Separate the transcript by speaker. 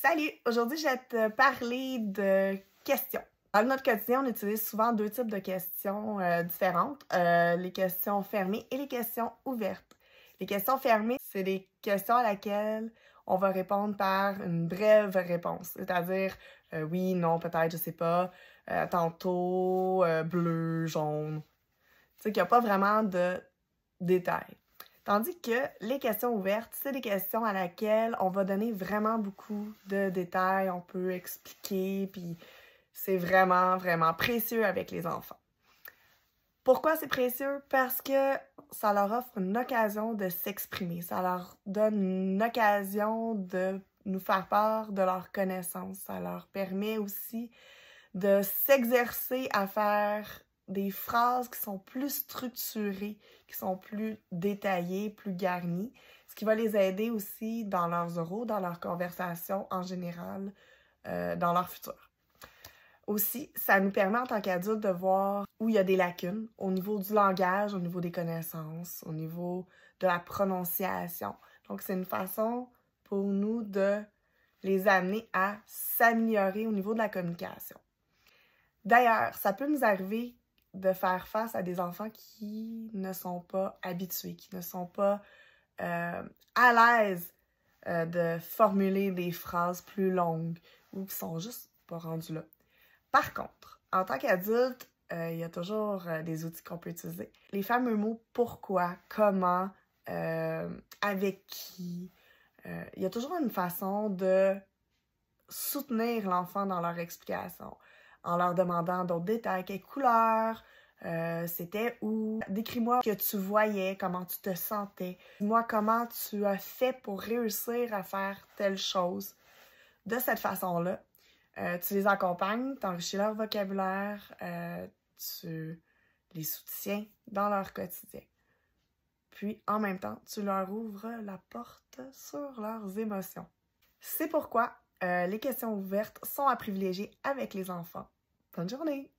Speaker 1: Salut! Aujourd'hui, je vais te parler de questions. Dans notre quotidien, on utilise souvent deux types de questions euh, différentes, euh, les questions fermées et les questions ouvertes. Les questions fermées, c'est des questions à laquelle on va répondre par une brève réponse, c'est-à-dire euh, oui, non, peut-être, je sais pas, tantôt, bleu, jaune. Tu sais qu'il n'y a pas vraiment de détails. Tandis que les questions ouvertes, c'est des questions à laquelle on va donner vraiment beaucoup de détails, on peut expliquer, puis c'est vraiment, vraiment précieux avec les enfants. Pourquoi c'est précieux? Parce que ça leur offre une occasion de s'exprimer, ça leur donne une occasion de nous faire part de leurs connaissances, ça leur permet aussi de s'exercer à faire des phrases qui sont plus structurées, qui sont plus détaillées, plus garnies, ce qui va les aider aussi dans leurs oraux, dans leurs conversations en général, euh, dans leur futur. Aussi, ça nous permet en tant qu'adultes de voir où il y a des lacunes au niveau du langage, au niveau des connaissances, au niveau de la prononciation. Donc, c'est une façon pour nous de les amener à s'améliorer au niveau de la communication. D'ailleurs, ça peut nous arriver de faire face à des enfants qui ne sont pas habitués, qui ne sont pas euh, à l'aise euh, de formuler des phrases plus longues ou qui sont juste pas rendus là. Par contre, en tant qu'adulte, euh, il y a toujours des outils qu'on peut utiliser. Les fameux mots pourquoi, comment, avec qui. il y a toujours une façon de soutenir l'enfant dans leur explication en leur demandant d'autres détails, quelle couleur, euh, c'était où, décris-moi ce que tu voyais, comment tu te sentais, dis-moi comment tu as fait pour réussir à faire telle chose. De cette façon-là, euh, tu les accompagnes, tu enrichis leur vocabulaire, euh, tu les soutiens dans leur quotidien. Puis en même temps, tu leur ouvres la porte sur leurs émotions. C'est pourquoi euh, les questions ouvertes sont à privilégier avec les enfants. Bonne journée!